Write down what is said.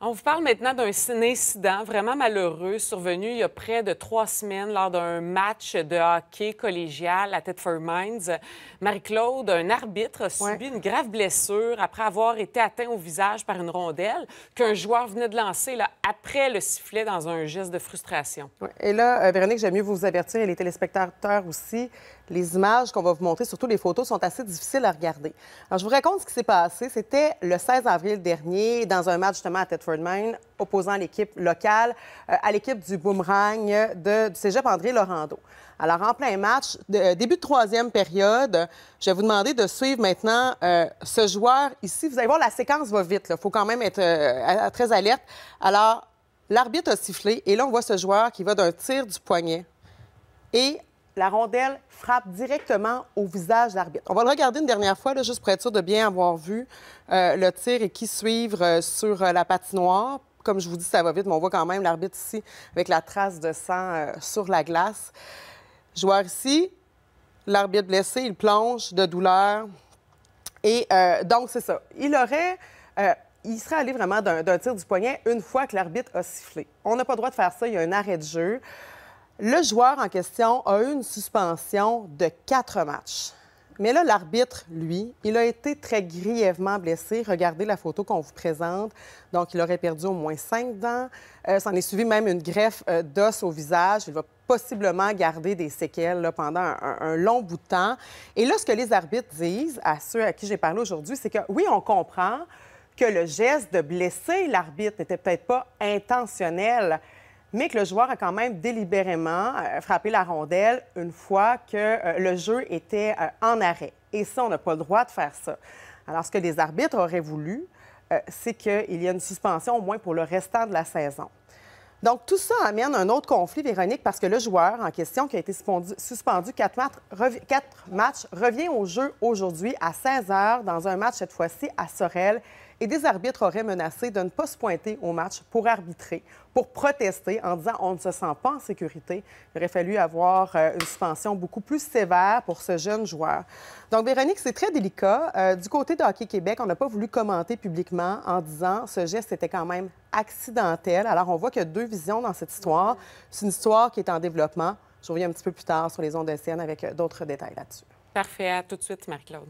On vous parle maintenant d'un incident vraiment malheureux survenu il y a près de trois semaines lors d'un match de hockey collégial à Tetford Mines. Marie-Claude, un arbitre, a subi une grave blessure après avoir été atteint au visage par une rondelle qu'un joueur venait de lancer après le sifflet dans un geste de frustration. Et là, euh, Véronique, j'aime mieux vous avertir et les téléspectateurs aussi les images qu'on va vous montrer, surtout les photos, sont assez difficiles à regarder. Alors, je vous raconte ce qui s'est passé. C'était le 16 avril dernier, dans un match justement à Thetford Mine, opposant l'équipe locale euh, à l'équipe du Boomerang de, du cégep André lorando Alors, en plein match, de, euh, début de troisième période, je vais vous demander de suivre maintenant euh, ce joueur ici. Vous allez voir, la séquence va vite. Il faut quand même être très alerte. Alors, l'arbitre a sifflé et là, on voit ce joueur qui va d'un tir du poignet et la rondelle frappe directement au visage de l'arbitre. On va le regarder une dernière fois, là, juste pour être sûr de bien avoir vu euh, le tir et qui suivre euh, sur euh, la patinoire. Comme je vous dis, ça va vite, mais on voit quand même l'arbitre ici avec la trace de sang sur la glace. Joueur ici, l'arbitre blessé, il plonge de douleur. Et donc, c'est ça. Il aurait. il serait allé vraiment d'un tir du poignet une fois que l'arbitre a sifflé. On n'a pas le droit de faire ça. Il y a un arrêt de jeu. Le joueur en question a eu une suspension de quatre matchs. Mais là, l'arbitre, lui, il a été très grièvement blessé. Regardez la photo qu'on vous présente. Donc, il aurait perdu au moins cinq dents. Euh, S'en est suivi même une greffe euh, d'os au visage. Il va possiblement garder des séquelles pendant un, un, long bout de temps. Et là, ce que les arbitres disent à ceux à qui j'ai parlé aujourd'hui, c'est que oui, on comprend que le geste de blesser l'arbitre n'était peut-être pas intentionnel, mais que le joueur a quand même délibérément euh, frappé la rondelle une fois que euh, le jeu était euh, en arrêt. Et ça, on n'a pas le droit de faire ça. Alors, ce que les arbitres auraient voulu, c'est qu'il y ait une suspension au moins pour le restant de la saison. Donc, tout ça amène un autre conflit, Véronique, parce que le joueur en question, qui a été suspendu quatre matchs, revient au jeu aujourd'hui à 16 h dans un match cette fois-ci à Sorel et des arbitres auraient menacé de ne pas se pointer au match pour arbitrer, pour protester en disant on ne se sent pas en sécurité. Il aurait fallu avoir euh, une suspension beaucoup plus sévère pour ce jeune joueur. Donc, Véronique, c'est très délicat. Euh, du côté de Hockey Québec, on n'a pas voulu commenter publiquement en disant ce geste était quand même accidentel. Alors, on voit qu'il y a deux visions dans cette histoire. C'est une histoire qui est en développement. Je reviens un petit peu plus tard sur les ondes de scène avec euh, d'autres détails là-dessus. Parfait. À tout de suite, Marc-Claude.